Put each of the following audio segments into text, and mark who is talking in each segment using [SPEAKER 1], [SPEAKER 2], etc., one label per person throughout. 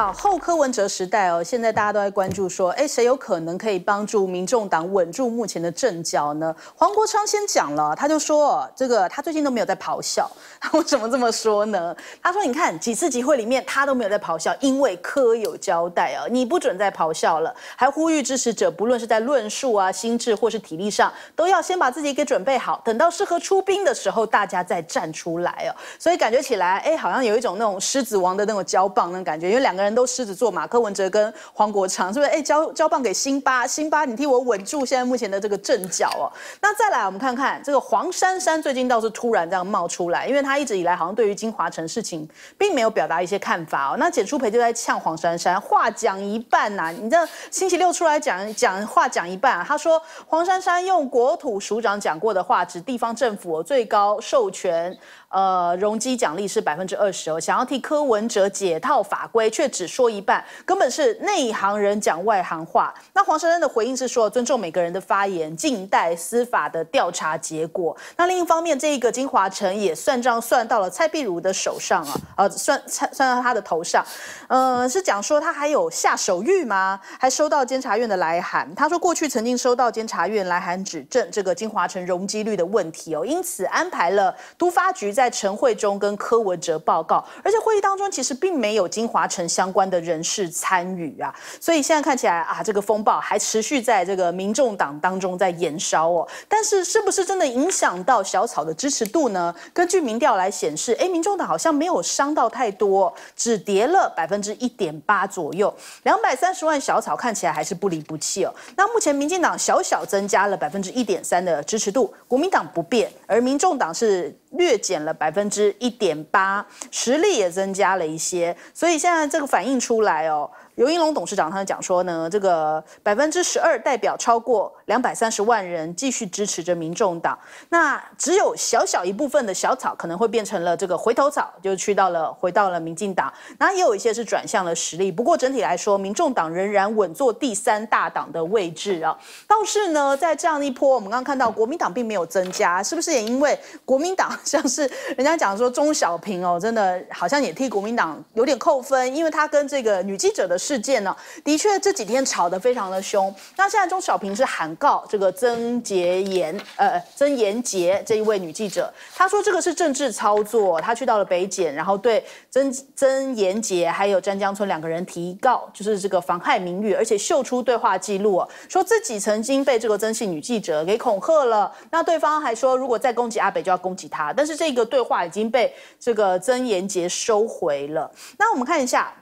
[SPEAKER 1] 好，
[SPEAKER 2] 后柯文哲时代哦，现在大家都在关注说，哎，谁有可能可以帮助民众党稳住目前的阵脚呢？黄国昌先讲了，他就说，这个他最近都没有在咆哮，他为什么这么说呢？他说，你看几次集会里面他都没有在咆哮，因为柯有交代啊，你不准再咆哮了，还呼吁支持者，不论是在论述啊、心智或是体力上，都要先把自己给准备好，等到适合出兵的时候，大家再站出来哦。所以感觉起来，哎，好像有一种那种狮子王的那种交棒那感觉，因为两个人。都狮子座，马克文哲跟黄国昌是不是？哎，交交棒给辛巴，辛巴你替我稳住现在目前的这个阵脚哦。那再来，我们看看这个黄珊珊最近倒是突然这样冒出来，因为她一直以来好像对于金华城事情并没有表达一些看法哦。那简淑培就在呛黄珊珊，话讲一半呐，你这星期六出来讲讲话讲一半，他说黄珊珊用国土署长讲过的话，指地方政府最高授权。呃，容积奖励是百分之二十哦，想要替柯文哲解套法规，却只说一半，根本是内行人讲外行话。那黄珊珊的回应是说，尊重每个人的发言，静待司法的调查结果。那另一方面，这一个金华城也算账算到了蔡碧如的手上啊，呃，算算 算到他的头上，呃，是讲说他还有下手欲吗？还收到监察院的来函，他说过去曾经收到监察院来函指正这个金华城容积率的问题哦，因此安排了都发局在。在晨会中跟柯文哲报告，而且会议当中其实并没有金华城相关的人士参与啊，所以现在看起来啊，这个风暴还持续在这个民众党当中在延烧哦。但是是不是真的影响到小草的支持度呢？根据民调来显示，哎，民众党好像没有伤到太多，只跌了百分之一点八左右，两百三十万小草看起来还是不离不弃哦。那目前民进党小小增加了百分之一点三的支持度，国民党不变，而民众党是。略减了百分之一点八，实力也增加了一些，所以现在这个反映出来哦。尤英龙董事长他讲说呢，这个百分之十二代表超过两百三十万人继续支持着民众党。那只有小小一部分的小草可能会变成了这个回头草，就去到了回到了民进党。那也有一些是转向了实力。不过整体来说，民众党仍然稳坐第三大党的位置啊。倒是呢，在这样一波，我们刚刚看到国民党并没有增加，是不是也因为国民党像是人家讲说，中小平哦，真的好像也替国民党有点扣分，因为他跟这个女记者的。事件呢，的确这几天吵得非常的凶。那现在钟小平是喊告这个曾杰妍，呃，曾妍杰这一位女记者，她说这个是政治操作。她去到了北检，然后对曾曾妍杰还有詹江村两个人提告，就是这个妨害名誉，而且秀出对话记录，说自己曾经被这个曾姓女记者给恐吓了。那对方还说，如果再攻击阿北，就要攻击他。但是这个对话已经被这个曾妍杰收回了。那我们看一下。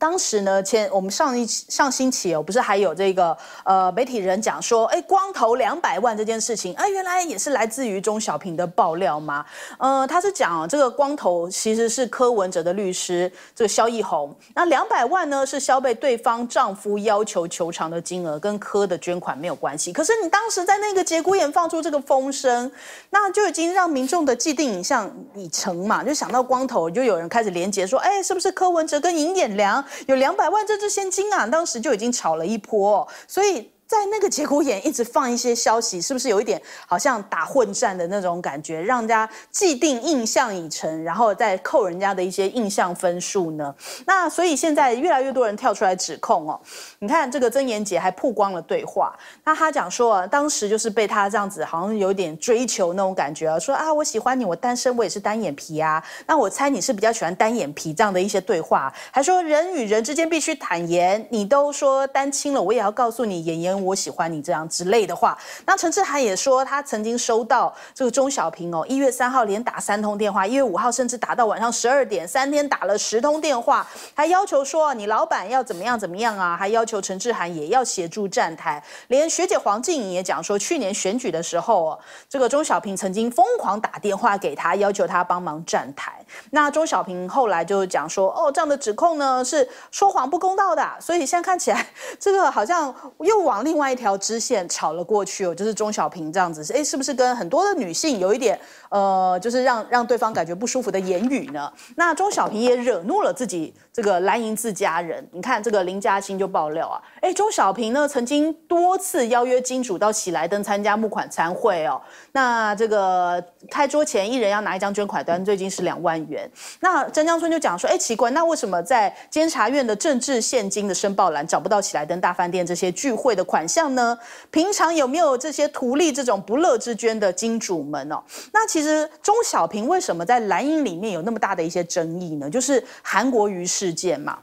[SPEAKER 2] 当时呢，前我们上一上星期哦，不是还有这个呃媒体人讲说，哎，光头两百万这件事情，哎，原来也是来自于钟小平的爆料吗？呃，他是讲这个光头其实是柯文哲的律师，这个肖义宏。那两百万呢，是肖被对方丈夫要求求偿的金额，跟柯的捐款没有关系。可是你当时在那个节骨眼放出这个风声，那就已经让民众的既定影像已成嘛，就想到光头，就有人开始连结说，哎，是不是柯文哲跟尹衍良？有两百万这支现金啊，当时就已经炒了一波，所以。在那个节骨眼一直放一些消息，是不是有一点好像打混战的那种感觉，让人家既定印象已成，然后再扣人家的一些印象分数呢？那所以现在越来越多人跳出来指控哦。你看这个曾艳杰还曝光了对话，那他讲说啊、当时就是被他这样子好像有点追求那种感觉啊，说啊我喜欢你，我单身，我也是单眼皮啊。那我猜你是比较喜欢单眼皮这样的一些对话，还说人与人之间必须坦言，你都说单亲了，我也要告诉你演员。我喜欢你这样之类的话。那陈志涵也说，他曾经收到这个钟小平哦，一月三号连打三通电话，一月五号甚至打到晚上十二点，三天打了十通电话，还要求说你老板要怎么样怎么样啊，还要求陈志涵也要协助站台。连学姐黄静颖也讲说，去年选举的时候，哦，这个钟小平曾经疯狂打电话给他，要求他帮忙站台。那钟小平后来就讲说，哦，这样的指控呢是说谎不公道的，所以现在看起来，这个好像又往另。另外一条支线炒了过去哦，就是钟小平这样子，哎，是不是跟很多的女性有一点呃，就是让让对方感觉不舒服的言语呢？那钟小平也惹怒了自己这个蓝营自家人，你看这个林嘉欣就爆料啊。哎，周小平呢，曾经多次邀约金主到喜来登参加募款餐会哦。那这个开桌前，一人要拿一张捐款单，最近是两万元。那张江春就讲说，哎，奇怪，那为什么在监察院的政治现金的申报栏找不到喜来登大饭店这些聚会的款项呢？平常有没有这些图利这种不乐之捐的金主们哦？那其实周小平为什么在蓝营里面有那么大的一些争议呢？就是韩国瑜事件嘛。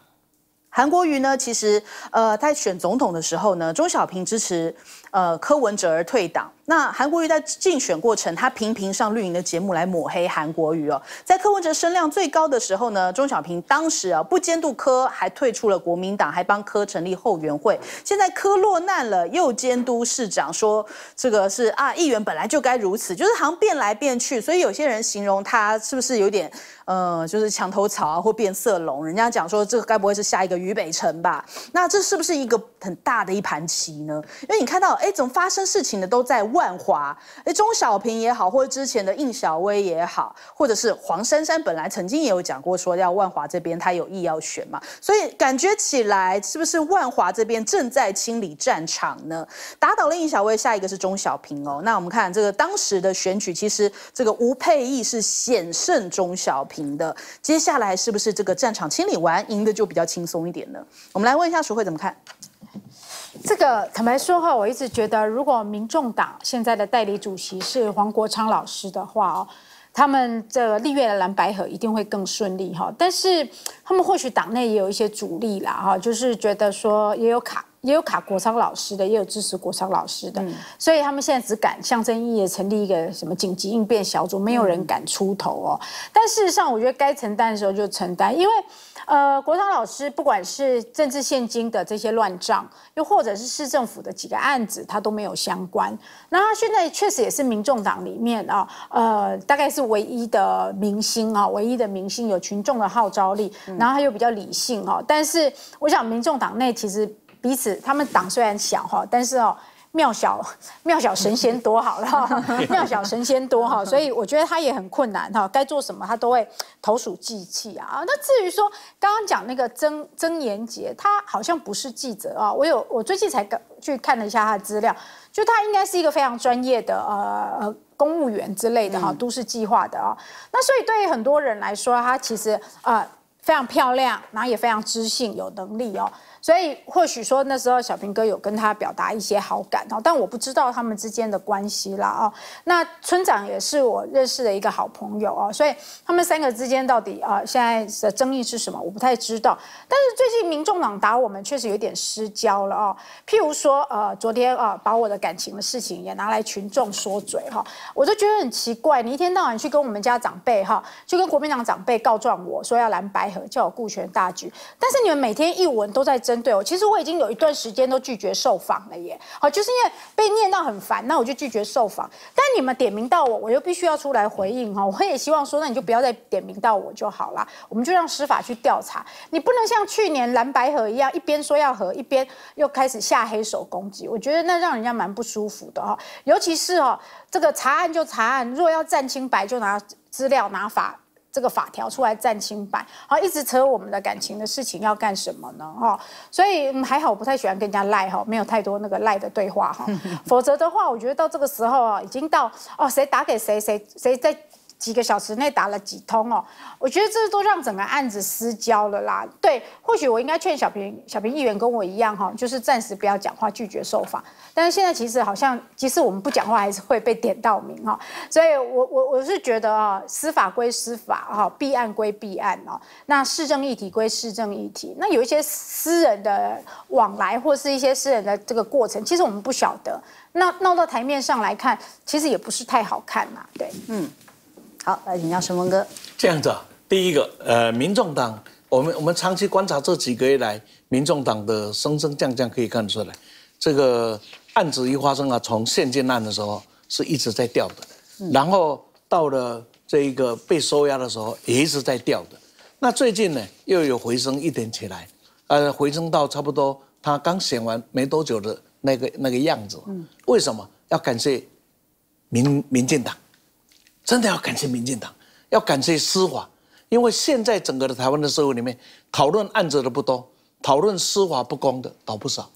[SPEAKER 2] 韩国瑜呢？其实，呃，在选总统的时候呢，钟小平支持，呃，柯文哲而退党。那韩国瑜在竞选过程，他频频上绿营的节目来抹黑韩国瑜哦。在柯文哲声量最高的时候呢，钟小平当时啊不监督柯，还退出了国民党，还帮柯成立后援会。现在柯落难了，又监督市长，说这个是啊，议员本来就该如此，就是好像变来变去。所以有些人形容他是不是有点呃，就是墙头草啊，或变色龙？人家讲说，这个该不会是下一个于北辰吧？那这是不是一个很大的一盘棋呢？因为你看到，哎，怎么发生事情的都在。万华，哎，钟小平也好，或者之前的应小薇也好，或者是黄珊珊，本来曾经也有讲过，说要万华这边他有意要选嘛，所以感觉起来，是不是万华这边正在清理战场呢？打倒了应小薇，下一个是钟小平哦。那我们看这个当时的选举，其实这个吴佩益是险胜钟小平的。接下来是不是这个战场
[SPEAKER 1] 清理完，赢的就比较轻松一点呢？我们来问一下淑慧怎么看。这个坦白说话，我一直觉得，如果民众党现在的代理主席是黄国昌老师的话哦，他们这个立院的蓝白盒一定会更顺利哈。但是他们或许党内也有一些阻力啦哈，就是觉得说也有卡。也有卡国昌老师的，也有支持国昌老师的，所以他们现在只敢象征意义成立一个什么紧急应变小组，没有人敢出头哦。但事实上，我觉得该承担的时候就承担，因为呃，国昌老师不管是政治现金的这些乱账，又或者是市政府的几个案子，他都没有相关。那他现在确实也是民众党里面啊，呃，大概是唯一的明星啊，唯一的明星有群众的号召力，然后他又比较理性哦。但是我想，民众党内其实。彼此，他们党虽然小哈，但是哦，妙小妙小神仙多好了，妙 小神仙多哈，所以我觉得他也很困难，哈，该做什么他都会投鼠忌器啊。那至于说刚刚讲那个曾曾延杰，他好像不是记者啊，我有我最近才去看了一下他的资料，就他应该是一个非常专业的呃公务员之类的哈，都市计划的啊。那所以对于很多人来说，他其实呃非常漂亮，然后也非常知性有能力哦。所以或许说那时候小平哥有跟他表达一些好感哦，但我不知道他们之间的关系啦哦。那村长也是我认识的一个好朋友哦，所以他们三个之间到底啊现在的争议是什么，我不太知道。但是最近民众党打我们确实有点失焦了哦，譬如说呃昨天啊把我的感情的事情也拿来群众说嘴哈，我就觉得很奇怪，你一天到晚去跟我们家长辈哈，就跟国民党长辈告状，我说要拦白河，叫我顾全大局，但是你们每天一文都在争。对，其实我已经有一段时间都拒绝受访了，耶。好，就是因为被念到很烦，那我就拒绝受访。但你们点名到我，我就必须要出来回应哈。我也希望说，那你就不要再点名到我就好了。我们就让司法去调查，你不能像去年蓝白河一样，一边说要和，一边又开始下黑手攻击。我觉得那让人家蛮不舒服的哈。尤其是哈，这个查案就查案，若要站清白，就拿资料拿法。这个法条出来占清白，好一直扯我们的感情的事情要干什么呢？哈，所以还好，我不太喜欢跟人家赖哈，没有太多那个赖的对话哈，否则的话，我觉得到这个时候啊，已经到哦，谁打给谁，谁谁在。几个小时内打了几通哦，我觉得这都让整个案子失焦了啦。对，或许我应该劝小平小平议员跟我一样哈，就是暂时不要讲话，拒绝受访。但是现在其实好像，即使我们不讲话，还是会被点到名哈。所以我我我是觉得啊，司法归司法哈，弊案归弊案哦，那市政议题归市政议题。那有一些私人的往来或是一些私人的这个过程，其实我们不晓得。那闹到台面上来看，其实也不是太好看嘛。对，嗯。好，来请教石峰哥。
[SPEAKER 3] 这样子，第一个，呃，民众党，我们我们长期观察这几个月来，民众党的升升降降可以看出来。这个案子一发生啊，从现金案的时候是一直在掉
[SPEAKER 4] 的，
[SPEAKER 3] 然后到了这一个被收押的时候也一直在掉的。那最近呢又有回升一点起来，呃，回升到差不多他刚选完没多久的那个那个样子。嗯，为什么要感谢民民进党？真的要感谢民进党，要感谢司法，因为现在整个的台湾的社会里面，讨论案子的不多，讨论司法不公的倒不少，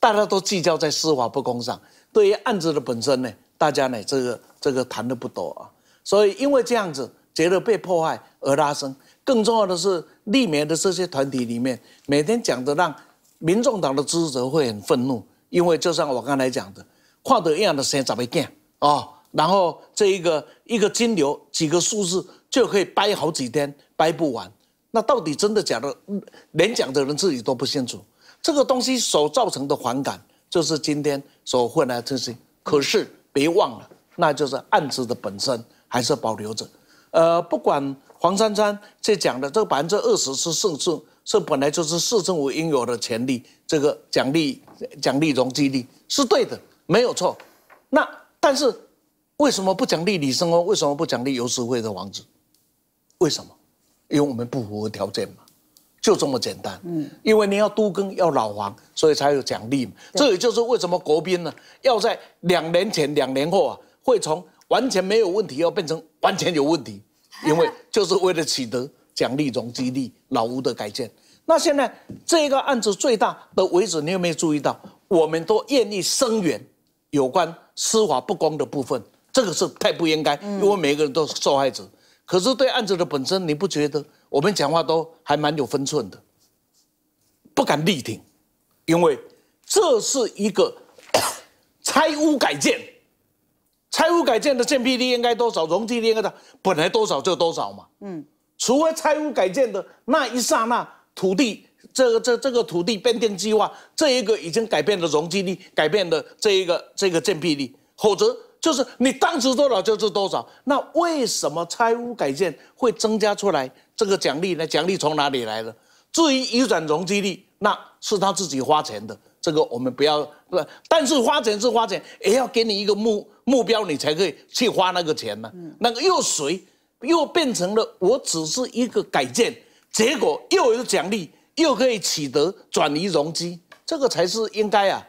[SPEAKER 3] 大家都聚焦在司法不公上，对于案子的本身呢，大家呢这个这个谈的不多啊，所以因为这样子觉得被破坏而拉伸，更重要的是立委的这些团体里面，每天讲的让，民众党的支持者会很愤怒，因为就像我刚才讲的，跨花一样的间怎么干啊？然后这一个一个金牛几个数字就可以掰好几天掰不完，那到底真的假的？连讲的人自己都不清楚。这个东西所造成的反感，就是今天所混来这些。可是别忘了，那就是案子的本身还是保留着。呃，不管黄珊珊这讲的这百分之二十是是是本来就是市政府应有的权利，这个奖励奖励容积率是对的，没有错。那但是。为什么不奖励李生活？为什么不奖励游实惠的房子？为什么？因为我们不符合条件嘛，就这么简单。嗯，因为你要都耕要老黄，所以才有奖励。这也就是为什么国宾呢，要在两年前、两年后啊，会从完全没有问题要变成完全有问题，因为就是为了取得奖励，积率老屋的改建。那现在这个案子最大的为止，你有没有注意到？我们都愿意声援有关司法不公的部分。这个是太不应该，因为每个人都是受害者。可是对案子的本身，你不觉得我们讲话都还蛮有分寸的？不敢力挺，因为这是一个 拆屋改建，拆屋改建的建蔽率应该多少，容积率应该少，本来多少就多少嘛。嗯，除非拆屋改建的那一刹那，土地这个这这个土地变电计划，这一个已经改变了容积率，改变了这一个这个建蔽率，否则。就是你当时多少就是多少，那为什么拆屋改建会增加出来这个奖励呢？奖励从哪里来的？至于移转容积率，那是他自己花钱的，这个我们不要。不但是花钱是花钱，也要给你一个目目标，你才可以去花那个钱呢。那个又谁又变成了我只是一个改建，结果又有奖励，又可以取得转移容积，这个才是应该啊。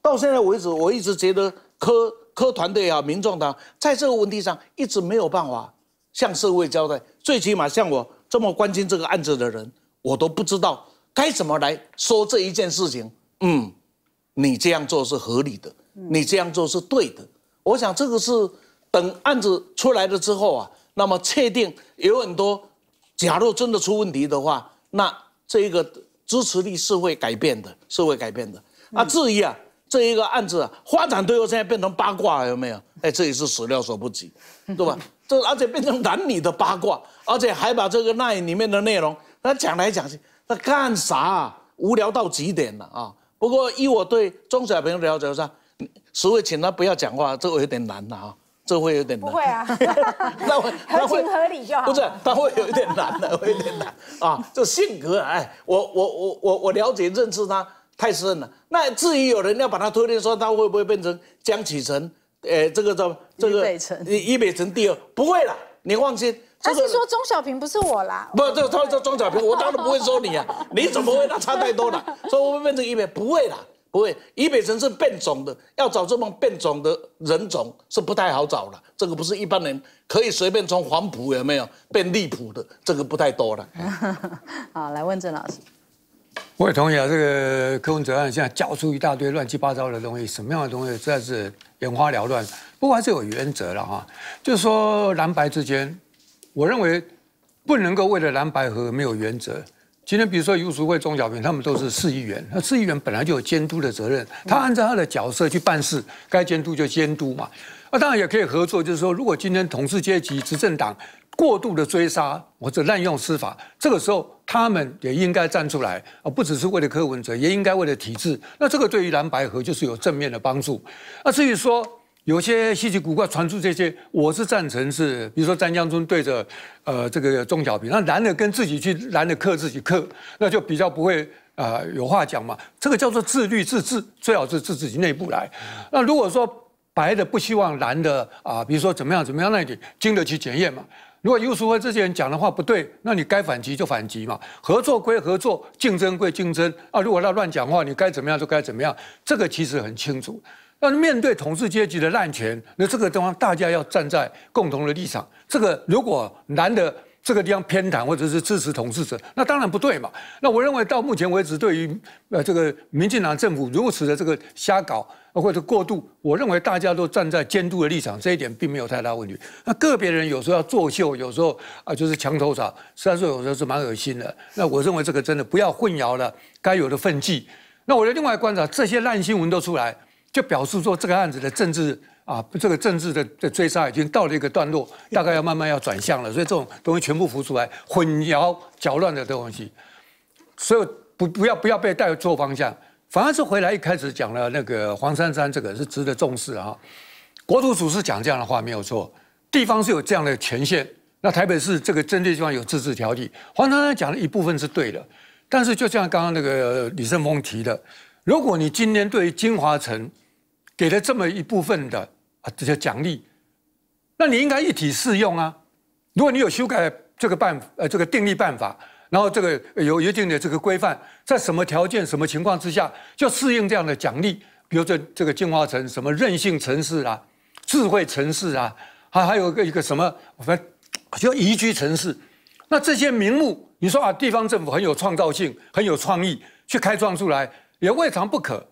[SPEAKER 3] 到现在为止，我一直觉得科。说团队啊、民众党在这个问题上一直没有办法向社会交代，最起码像我这么关心这个案子的人，我都不知道该怎么来说这一件事情。嗯，你这样做是合理的，你这样做是对的。我想这个是等案子出来了之后啊，那么确定有很多，假如真的出问题的话，那这个支持力是会改变的，是会改变的。啊，至于啊。这一个案子发展最后现在变成八卦，有没有？哎，这也是始料所不及，对吧？这而且变成男女的八卦，而且还把这个那里面的内容，那讲来讲去，那干啥？啊？无聊到极点了啊！不过依我对中小朋友了解上，所谓请他不要讲话，这个有点难了啊，这个会有点。不会
[SPEAKER 1] 啊，那会合情合理就好。不是，
[SPEAKER 3] 他会有一点难的，会有点难啊。这性格，哎，我我我我我了解认识他。太深了，那至于有人要把它推论说它会不会变成江启程，呃，这个叫这个，以北城，北城第二，不会啦，你放心。
[SPEAKER 1] 他是说钟小平不是我啦，
[SPEAKER 3] 不，这个他叫钟小平，我当然不会说你啊，你怎么会那差太多了，说会变成以北，不会啦，不会，以北城是变种的，要找这么变种的人种是不太好找了，这个不是一般人
[SPEAKER 4] 可以随便从黄埔有没有变荔浦的，这个不太多了。
[SPEAKER 2] 好，来问郑老师。
[SPEAKER 4] 我也同意啊，这个柯文哲案现在教出一大堆乱七八糟的东西，什么样的东西实在是眼花缭乱。不过还是有原则了哈，就是说蓝白之间，我认为不能够为了蓝白和没有原则。今天比如说游淑慧、钟小平，他们都是市议员，那市议员本来就有监督的责任，他按照他的角色去办事，该监督就监督嘛。那当然也可以合作，就是说如果今天统治阶级执政党。过度的追杀或者滥用司法，这个时候他们也应该站出来啊，不只是为了柯文哲，也应该为了体制。那这个对于蓝白河就是有正面的帮助。那至于说有些稀奇古怪传出这些，我是赞成是，比如说张江中对着呃这个钟小平，那男的跟自己去男的克自己克，那就比较不会啊有话讲嘛。这个叫做自律自治，最好是自自己内部来。那如果说白的不希望蓝的啊，比如说怎么样怎么样那一点经得起检验嘛。如果尤淑夫这些人讲的话不对，那你该反击就反击嘛，合作归合作，竞争归竞争啊。如果他乱讲话，你该怎么样就该怎么样，这个其实很清楚。但是面对统治阶级的滥权，那这个地方大家要站在共同的立场。这个如果男的。这个地方偏袒或者是支持统治者，那当然不对嘛。那我认为到目前为止，对于呃这个民进党政府如此的这个瞎搞或者过度，我认为大家都站在监督的立场，这一点并没有太大问题。那个别人有时候要作秀，有时候啊就是墙头草，虽然说有时候是蛮恶心的。那我认为这个真的不要混淆了，该有的份计。那我的另外观察，这些烂新闻都出来，就表示说这个案子的政治。啊，这个政治的的追杀已经到了一个段落，大概要慢慢要转向了，所以这种东西全部浮出来，混淆搅乱的东西，所以不不要不要被带错方向，反而是回来一开始讲了那个黄珊珊，这个是值得重视啊。国土署是讲这样的话没有错，地方是有这样的权限，那台北市这个针对地方有自治条例，黄珊珊讲的一部分是对的，但是就像刚刚那个李胜峰提的，如果你今天对于金华城给了这么一部分的。啊，这些奖励，那你应该一体适用啊。如果你有修改这个办法，呃，这个定力办法，然后这个有一定的这个规范，在什么条件、什么情况之下，就适应这样的奖励。比如这这个进化成什么韧性城市啊、智慧城市啊，还还有一个什么，我们叫宜居城市。那这些名目，你说啊，地方政府很有创造性、很有创意去开创出来，也未尝不可。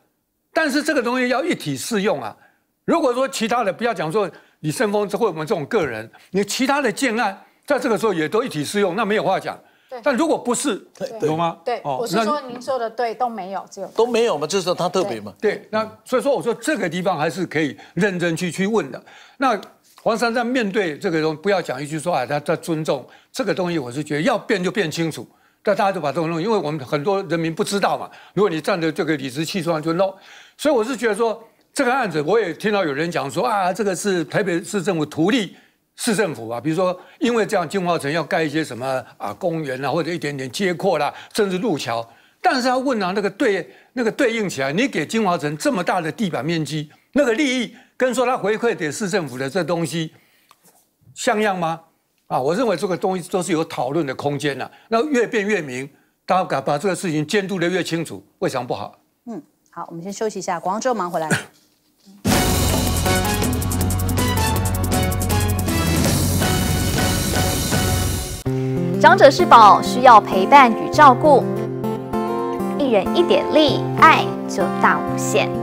[SPEAKER 4] 但是这个东西要一体适用啊。如果说其他的不要讲说李胜峰或我们这种个人，你其他的建案在这个时候也都一体适用，那没有话讲。但如果不是有吗？对，我是说您
[SPEAKER 1] 说的对，都没有，只有都
[SPEAKER 4] 没有吗？就是他特别嘛。对，那所以说我说这个地方还是可以认真去去问的。那黄山在面对这个东，不要讲一句说啊，他在尊重这个东西，我是觉得要变就变清楚。但大家都把东西，因为我们很多人民不知道嘛。如果你站在这个理直气壮就 no，所以我是觉得说。这个案子我也听到有人讲说啊，这个是台北市政府图利市政府啊，比如说因为这样金华城要盖一些什么啊公园啊，或者一点点街扩啦，甚至路桥。但是要问啊，那个对那个对应起来，你给金华城这么大的地板面积，那个利益跟说他回馈给市政府的这东西，像样吗？啊，我认为这个东西都是有讨论的空间的。那越辩越明，大家把这个事情监督的越清楚，为什么不好？
[SPEAKER 2] 嗯，好，我们先休息一下，广州忙回
[SPEAKER 1] 来。长者是宝，需要陪伴与照
[SPEAKER 2] 顾。一人一点力，爱就大无限。